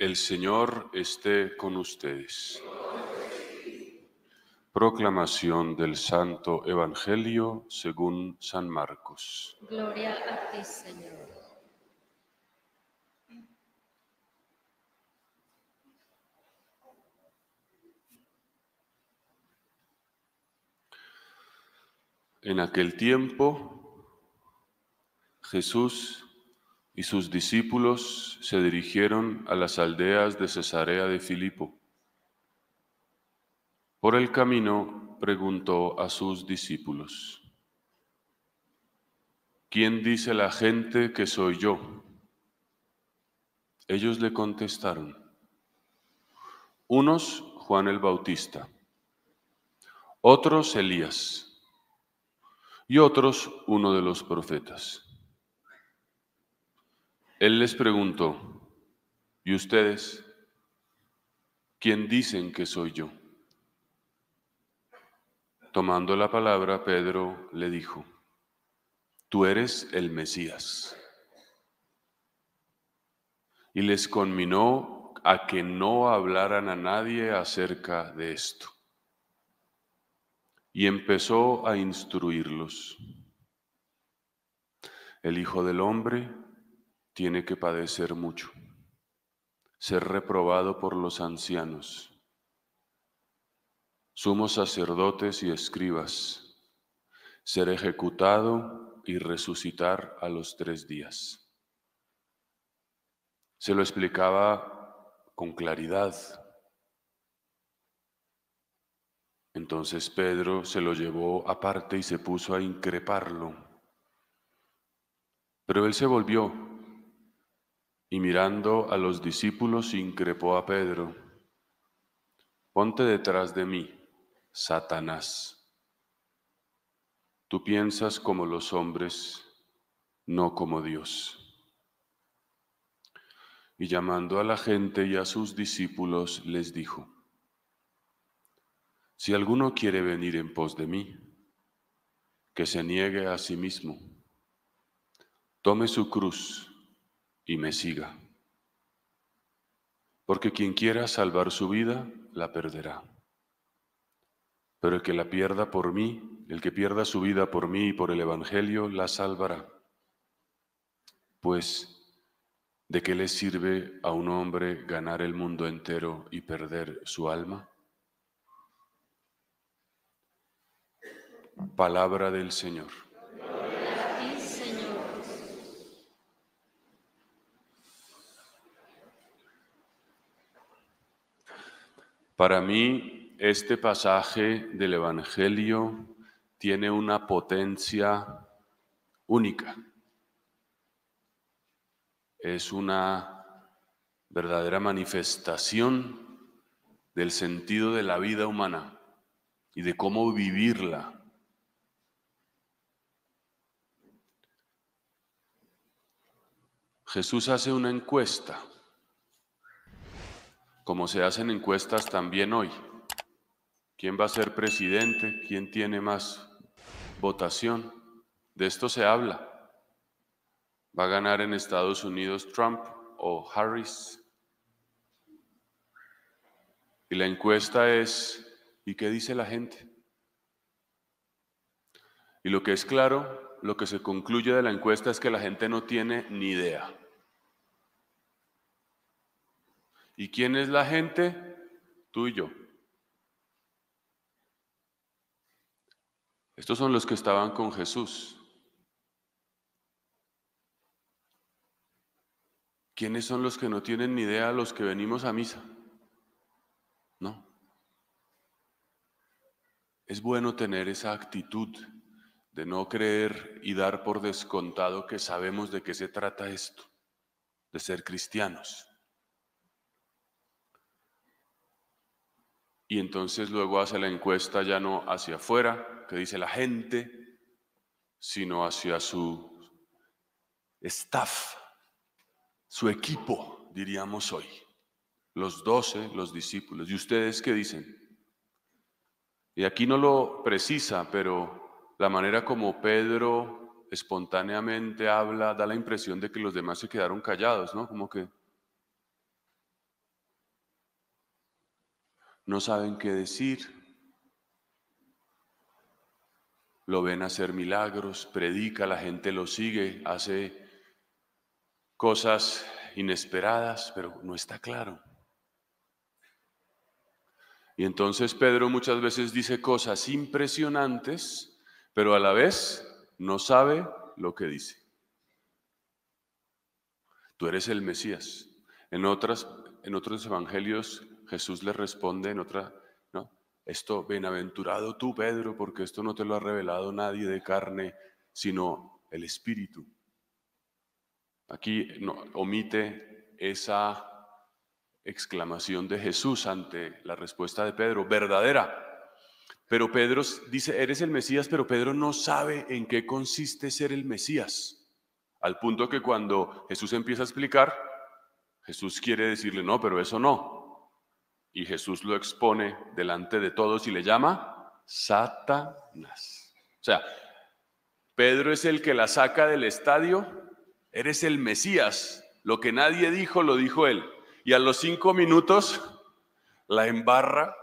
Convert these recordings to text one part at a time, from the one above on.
El Señor esté con ustedes. Proclamación del Santo Evangelio según San Marcos. Gloria a ti, Señor. En aquel tiempo, Jesús y sus discípulos se dirigieron a las aldeas de Cesarea de Filipo. Por el camino preguntó a sus discípulos, ¿quién dice la gente que soy yo? Ellos le contestaron, unos Juan el Bautista, otros Elías y otros uno de los profetas. Él les preguntó, ¿y ustedes quién dicen que soy yo? Tomando la palabra, Pedro le dijo, tú eres el Mesías. Y les conminó a que no hablaran a nadie acerca de esto. Y empezó a instruirlos. El Hijo del Hombre tiene que padecer mucho, ser reprobado por los ancianos, sumos sacerdotes y escribas, ser ejecutado y resucitar a los tres días. Se lo explicaba con claridad. Entonces Pedro se lo llevó aparte y se puso a increparlo. Pero él se volvió y mirando a los discípulos, increpó a Pedro, Ponte detrás de mí, Satanás. Tú piensas como los hombres, no como Dios. Y llamando a la gente y a sus discípulos, les dijo, Si alguno quiere venir en pos de mí, que se niegue a sí mismo, tome su cruz y me siga. Porque quien quiera salvar su vida, la perderá. Pero el que la pierda por mí, el que pierda su vida por mí y por el Evangelio, la salvará. Pues, ¿de qué le sirve a un hombre ganar el mundo entero y perder su alma? Palabra del Señor. Para mí, este pasaje del Evangelio tiene una potencia única. Es una verdadera manifestación del sentido de la vida humana y de cómo vivirla. Jesús hace una encuesta como se hacen encuestas también hoy. ¿Quién va a ser presidente? ¿Quién tiene más votación? De esto se habla. ¿Va a ganar en Estados Unidos Trump o Harris? Y la encuesta es, ¿y qué dice la gente? Y lo que es claro, lo que se concluye de la encuesta es que la gente no tiene ni idea. ¿Y quién es la gente? Tú y yo. Estos son los que estaban con Jesús. ¿Quiénes son los que no tienen ni idea los que venimos a misa? No. Es bueno tener esa actitud de no creer y dar por descontado que sabemos de qué se trata esto, de ser cristianos. y entonces luego hace la encuesta ya no hacia afuera, que dice la gente, sino hacia su staff, su equipo, diríamos hoy, los doce, los discípulos. ¿Y ustedes qué dicen? Y aquí no lo precisa, pero la manera como Pedro espontáneamente habla da la impresión de que los demás se quedaron callados, ¿no? Como que no saben qué decir, lo ven hacer milagros, predica, la gente lo sigue, hace cosas inesperadas, pero no está claro. Y entonces Pedro muchas veces dice cosas impresionantes, pero a la vez no sabe lo que dice. Tú eres el Mesías. En, otras, en otros evangelios Jesús le responde en otra, ¿no? Esto, bienaventurado tú, Pedro, porque esto no te lo ha revelado nadie de carne, sino el Espíritu. Aquí omite esa exclamación de Jesús ante la respuesta de Pedro, verdadera. Pero Pedro dice, eres el Mesías, pero Pedro no sabe en qué consiste ser el Mesías. Al punto que cuando Jesús empieza a explicar, Jesús quiere decirle, no, pero eso no. Y Jesús lo expone delante de todos y le llama Satanás. O sea, Pedro es el que la saca del estadio, eres el Mesías, lo que nadie dijo lo dijo él. Y a los cinco minutos la embarra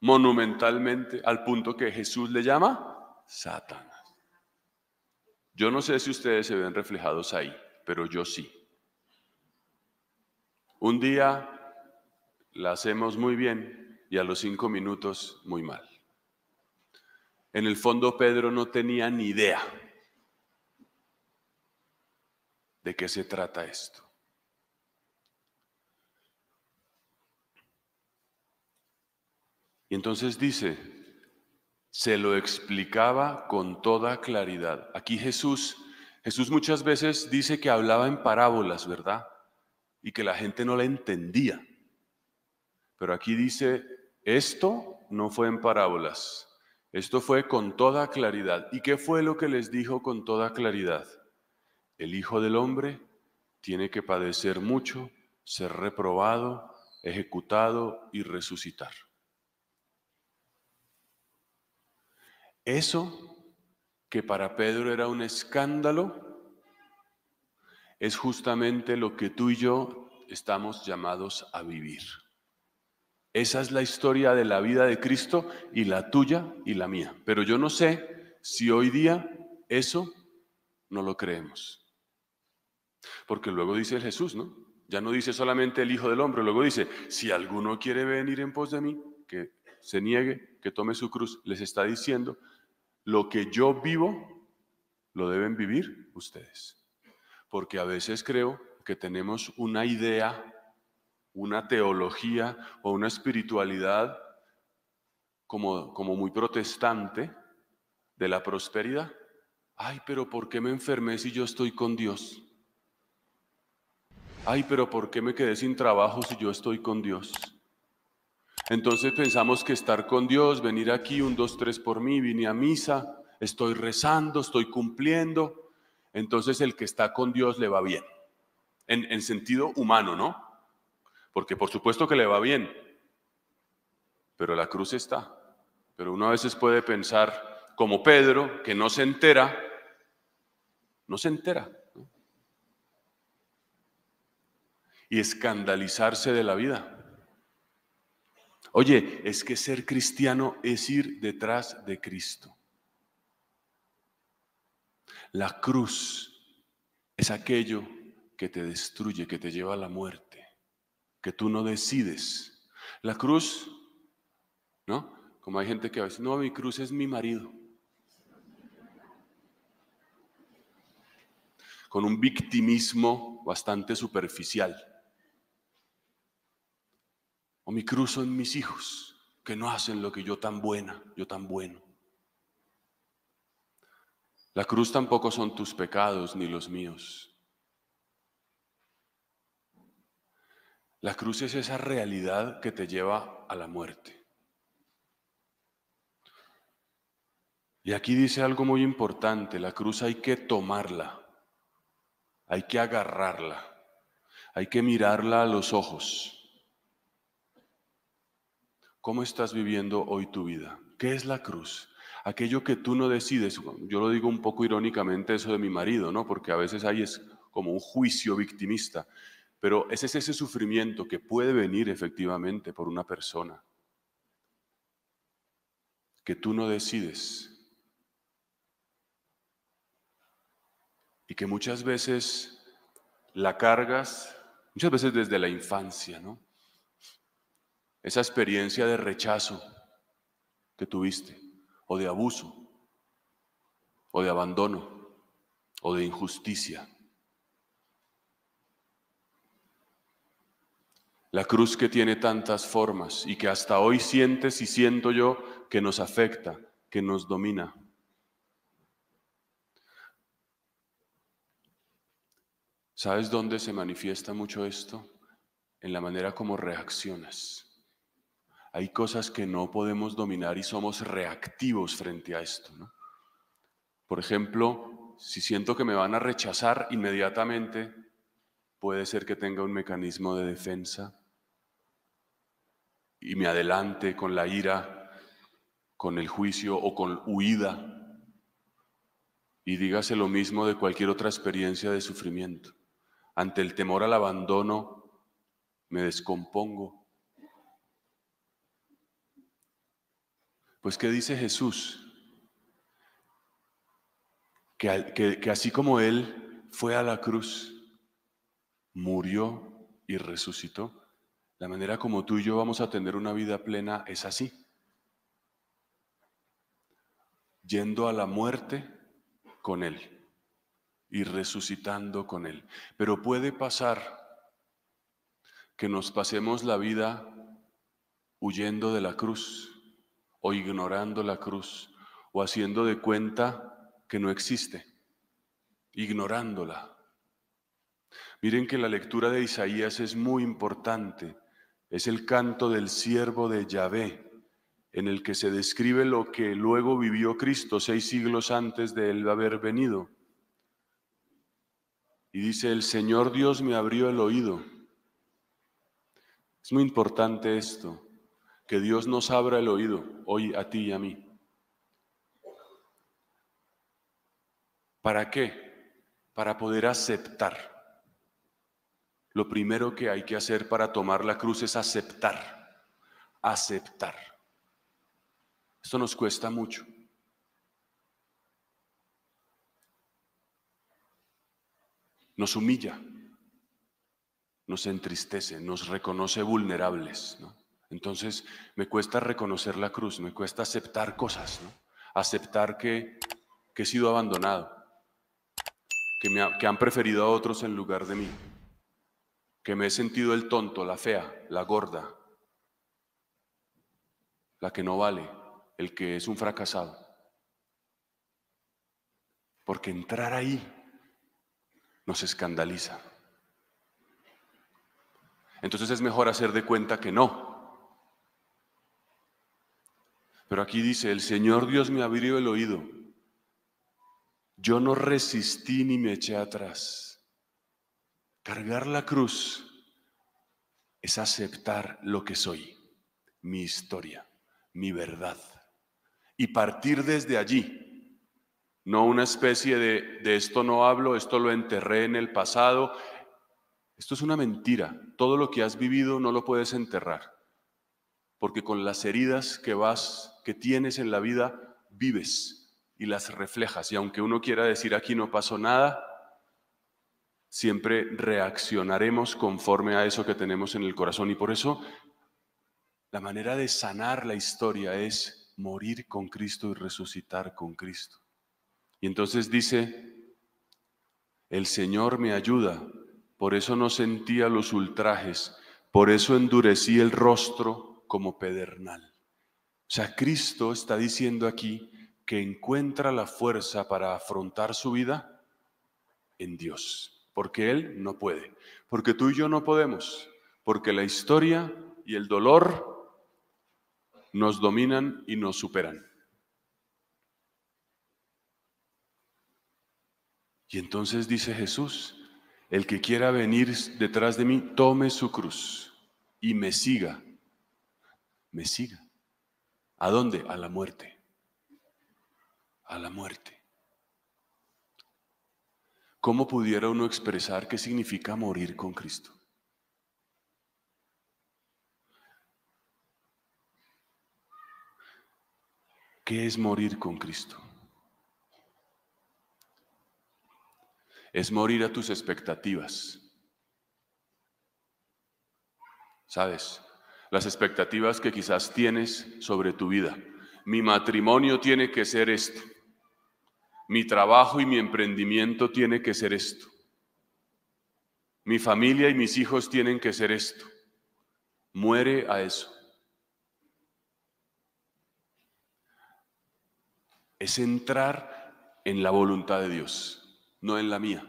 monumentalmente al punto que Jesús le llama Satanás. Yo no sé si ustedes se ven reflejados ahí, pero yo sí. Un día la hacemos muy bien y a los cinco minutos muy mal. En el fondo Pedro no tenía ni idea de qué se trata esto. Y entonces dice, se lo explicaba con toda claridad. Aquí Jesús, Jesús muchas veces dice que hablaba en parábolas, ¿verdad? Y que la gente no la entendía. Pero aquí dice, esto no fue en parábolas, esto fue con toda claridad. ¿Y qué fue lo que les dijo con toda claridad? El Hijo del Hombre tiene que padecer mucho, ser reprobado, ejecutado y resucitar. Eso que para Pedro era un escándalo, es justamente lo que tú y yo estamos llamados a vivir. Esa es la historia de la vida de Cristo y la tuya y la mía. Pero yo no sé si hoy día eso no lo creemos. Porque luego dice Jesús, ¿no? Ya no dice solamente el Hijo del Hombre, luego dice, si alguno quiere venir en pos de mí, que se niegue, que tome su cruz, les está diciendo, lo que yo vivo, lo deben vivir ustedes. Porque a veces creo que tenemos una idea una teología o una espiritualidad como, como muy protestante de la prosperidad. Ay, pero ¿por qué me enfermé si yo estoy con Dios? Ay, pero ¿por qué me quedé sin trabajo si yo estoy con Dios? Entonces pensamos que estar con Dios, venir aquí, un, dos, tres por mí, vine a misa, estoy rezando, estoy cumpliendo. Entonces el que está con Dios le va bien, en, en sentido humano, ¿no? porque por supuesto que le va bien, pero la cruz está. Pero uno a veces puede pensar, como Pedro, que no se entera, no se entera. Y escandalizarse de la vida. Oye, es que ser cristiano es ir detrás de Cristo. La cruz es aquello que te destruye, que te lleva a la muerte que tú no decides. La cruz, ¿no? Como hay gente que dice no, mi cruz es mi marido. Con un victimismo bastante superficial. O mi cruz son mis hijos, que no hacen lo que yo tan buena, yo tan bueno. La cruz tampoco son tus pecados ni los míos. La cruz es esa realidad que te lleva a la muerte. Y aquí dice algo muy importante, la cruz hay que tomarla, hay que agarrarla, hay que mirarla a los ojos. ¿Cómo estás viviendo hoy tu vida? ¿Qué es la cruz? Aquello que tú no decides, yo lo digo un poco irónicamente eso de mi marido, ¿no? Porque a veces ahí es como un juicio victimista. Pero ese es ese sufrimiento que puede venir efectivamente por una persona que tú no decides y que muchas veces la cargas, muchas veces desde la infancia, ¿no? Esa experiencia de rechazo que tuviste, o de abuso, o de abandono, o de injusticia. La cruz que tiene tantas formas y que hasta hoy sientes y siento yo que nos afecta, que nos domina. ¿Sabes dónde se manifiesta mucho esto? En la manera como reaccionas. Hay cosas que no podemos dominar y somos reactivos frente a esto. Por ejemplo, si siento que me van a rechazar inmediatamente, puede ser que tenga un mecanismo de defensa y me adelante con la ira, con el juicio o con huida. Y dígase lo mismo de cualquier otra experiencia de sufrimiento. Ante el temor al abandono, me descompongo. Pues ¿qué dice Jesús? Que, que así como Él fue a la cruz, murió y resucitó, la manera como tú y yo vamos a tener una vida plena es así. Yendo a la muerte con Él y resucitando con Él. Pero puede pasar que nos pasemos la vida huyendo de la cruz o ignorando la cruz o haciendo de cuenta que no existe, ignorándola. Miren que la lectura de Isaías es muy importante es el canto del siervo de Yahvé, en el que se describe lo que luego vivió Cristo seis siglos antes de él haber venido. Y dice, el Señor Dios me abrió el oído. Es muy importante esto, que Dios nos abra el oído hoy a ti y a mí. ¿Para qué? Para poder aceptar lo primero que hay que hacer para tomar la cruz es aceptar, aceptar. Esto nos cuesta mucho. Nos humilla, nos entristece, nos reconoce vulnerables. Entonces me cuesta reconocer la cruz, me cuesta aceptar cosas, aceptar que, he sido abandonado, que, me que han preferido a otros en lugar de mí que me he sentido el tonto, la fea, la gorda, la que no vale, el que es un fracasado. Porque entrar ahí nos escandaliza. Entonces es mejor hacer de cuenta que no. Pero aquí dice, el Señor Dios me abrió el oído. Yo no resistí ni me eché atrás. Cargar la cruz es aceptar lo que soy, mi historia, mi verdad, y partir desde allí, no una especie de, de esto no hablo, esto lo enterré en el pasado. Esto es una mentira. Todo lo que has vivido no lo puedes enterrar, porque con las heridas que vas, que tienes en la vida, vives y las reflejas. Y aunque uno quiera decir aquí no pasó nada, siempre reaccionaremos conforme a eso que tenemos en el corazón. Y por eso la manera de sanar la historia es morir con Cristo y resucitar con Cristo. Y entonces dice, el Señor me ayuda, por eso no sentía los ultrajes, por eso endurecí el rostro como pedernal. O sea, Cristo está diciendo aquí que encuentra la fuerza para afrontar su vida en Dios porque Él no puede, porque tú y yo no podemos, porque la historia y el dolor nos dominan y nos superan. Y entonces dice Jesús, el que quiera venir detrás de mí, tome su cruz y me siga, me siga. ¿A dónde? A la muerte, a la muerte. ¿cómo pudiera uno expresar qué significa morir con Cristo? ¿Qué es morir con Cristo? Es morir a tus expectativas. ¿Sabes? Las expectativas que quizás tienes sobre tu vida. Mi matrimonio tiene que ser esto mi trabajo y mi emprendimiento tiene que ser esto. Mi familia y mis hijos tienen que ser esto. Muere a eso. Es entrar en la voluntad de Dios, no en la mía.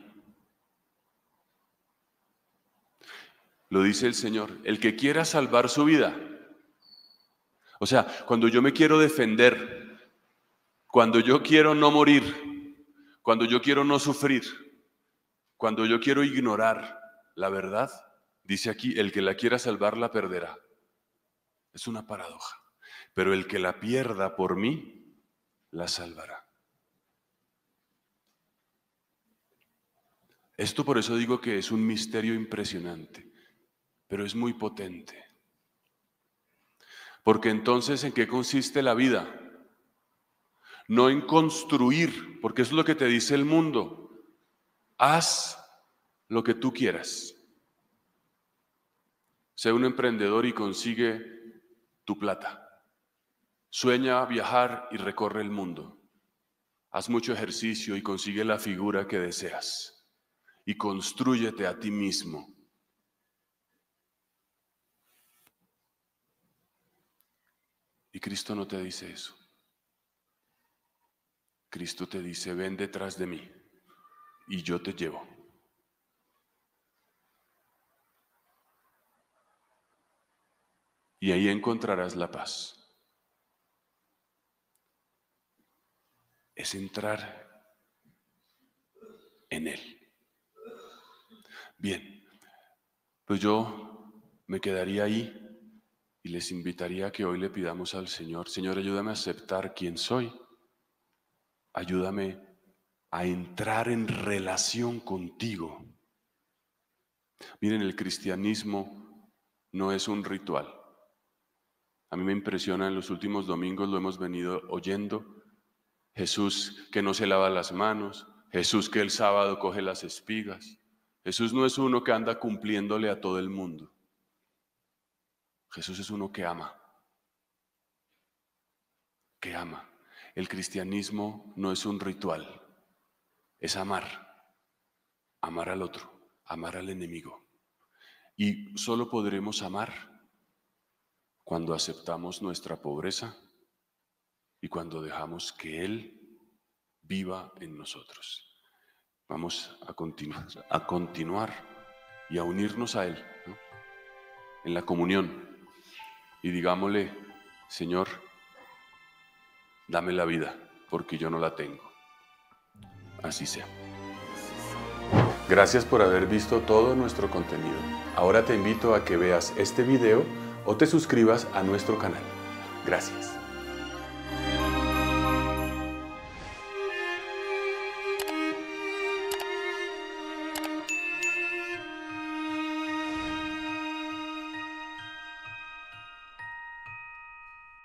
Lo dice el Señor, el que quiera salvar su vida. O sea, cuando yo me quiero defender cuando yo quiero no morir, cuando yo quiero no sufrir, cuando yo quiero ignorar la verdad, dice aquí, el que la quiera salvar la perderá. Es una paradoja. Pero el que la pierda por mí, la salvará. Esto por eso digo que es un misterio impresionante, pero es muy potente. Porque entonces, ¿en qué consiste la vida? no en construir, porque es lo que te dice el mundo. Haz lo que tú quieras. Sé un emprendedor y consigue tu plata. Sueña viajar y recorre el mundo. Haz mucho ejercicio y consigue la figura que deseas. Y construyete a ti mismo. Y Cristo no te dice eso. Cristo te dice, ven detrás de mí y yo te llevo. Y ahí encontrarás la paz. Es entrar en Él. Bien, pues yo me quedaría ahí y les invitaría a que hoy le pidamos al Señor, Señor, ayúdame a aceptar quién soy ayúdame a entrar en relación contigo. Miren, el cristianismo no es un ritual. A mí me impresiona en los últimos domingos, lo hemos venido oyendo, Jesús que no se lava las manos, Jesús que el sábado coge las espigas. Jesús no es uno que anda cumpliéndole a todo el mundo. Jesús es uno que ama, que ama. El cristianismo no es un ritual, es amar, amar al otro, amar al enemigo. Y solo podremos amar cuando aceptamos nuestra pobreza y cuando dejamos que Él viva en nosotros. Vamos a continuar, a continuar y a unirnos a Él en la comunión. Y digámosle, Señor, dame la vida, porque yo no la tengo. Así sea. Gracias por haber visto todo nuestro contenido. Ahora te invito a que veas este video o te suscribas a nuestro canal. Gracias.